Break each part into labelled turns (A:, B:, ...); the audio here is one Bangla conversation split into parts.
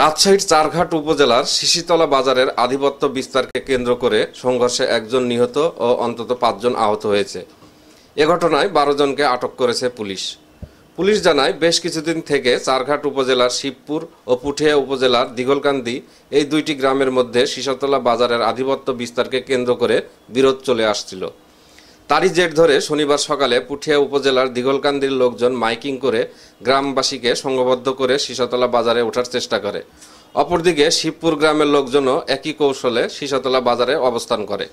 A: রাজশাহীর চারঘাট উপজেলার শিশিতলা বাজারের আধিপত্য বিস্তারকে কেন্দ্র করে সংঘর্ষে একজন নিহত ও অন্তত পাঁচজন আহত হয়েছে এ ঘটনায় বারো জনকে আটক করেছে পুলিশ পুলিশ জানায় বেশ কিছুদিন থেকে চারঘাট উপজেলার শিবপুর ও পুঠিয়া উপজেলার দিঘলকান্দি এই দুইটি গ্রামের মধ্যে শিশতলা বাজারের আধিপত্য বিস্তারকে কেন্দ্র করে বিরোধ চলে আসছিল তারই জেট ধরে শনিবার সকালে পুঠিয়া উপজেলার দিগলকান্দির লোকজন মাইকিং করে গ্রামবাসীকে সংঘবদ্ধ করে শিশতলা বাজারে ওঠার চেষ্টা করে অপরদিকে শিবপুর গ্রামের লোকজনও একই কৌশলে শিশতলা বাজারে অবস্থান করে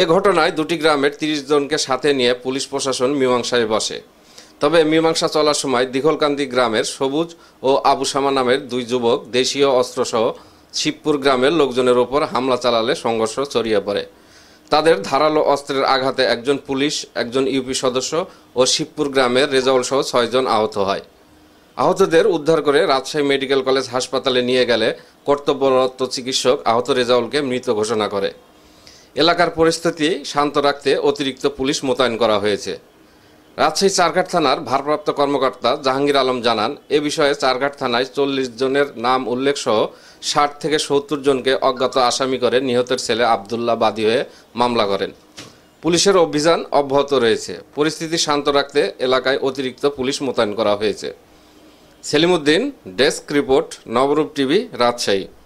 A: এ ঘটনায় দুটি গ্রামের তিরিশ জনকে সাথে নিয়ে পুলিশ প্রশাসন মীমাংসায় বসে তবে মীমাংসা চলার সময় দিঘলকান্দি গ্রামের সবুজ ও আবুসামা নামের দুই যুবক দেশীয় অস্ত্রসহ শিবপুর গ্রামের লোকজনের ওপর হামলা চালালে সংঘর্ষ ছড়িয়ে পড়ে তাদের ধারালো অস্ত্রের আঘাতে একজন পুলিশ একজন ইউপি সদস্য ও শিবপুর গ্রামের রেজাউল সহ ছয়জন আহত হয় আহতদের উদ্ধার করে রাজশাহী মেডিকেল কলেজ হাসপাতালে নিয়ে গেলে কর্তব্যরত চিকিৎসক আহত রেজাউলকে মৃত ঘোষণা করে এলাকার পরিস্থিতি শান্ত রাখতে অতিরিক্ত পুলিশ মোতায়েন করা হয়েছে রাজশাহী চারঘাট থানার ভারপ্রাপ্ত কর্মকর্তা জাহাঙ্গীর আলম জানান এ বিষয়ে চারঘাট থানায় চল্লিশ জনের নাম উল্লেখ সহ ষাট থেকে সত্তর জনকে অজ্ঞাত আসামি করে নিহতের ছেলে আবদুল্লাহ বাদী হয়ে মামলা করেন পুলিশের অভিযান অব্যাহত রয়েছে পরিস্থিতি শান্ত রাখতে এলাকায় অতিরিক্ত পুলিশ মোতায়েন করা হয়েছে Selimuddin desk report Nabarup TV Rajshahi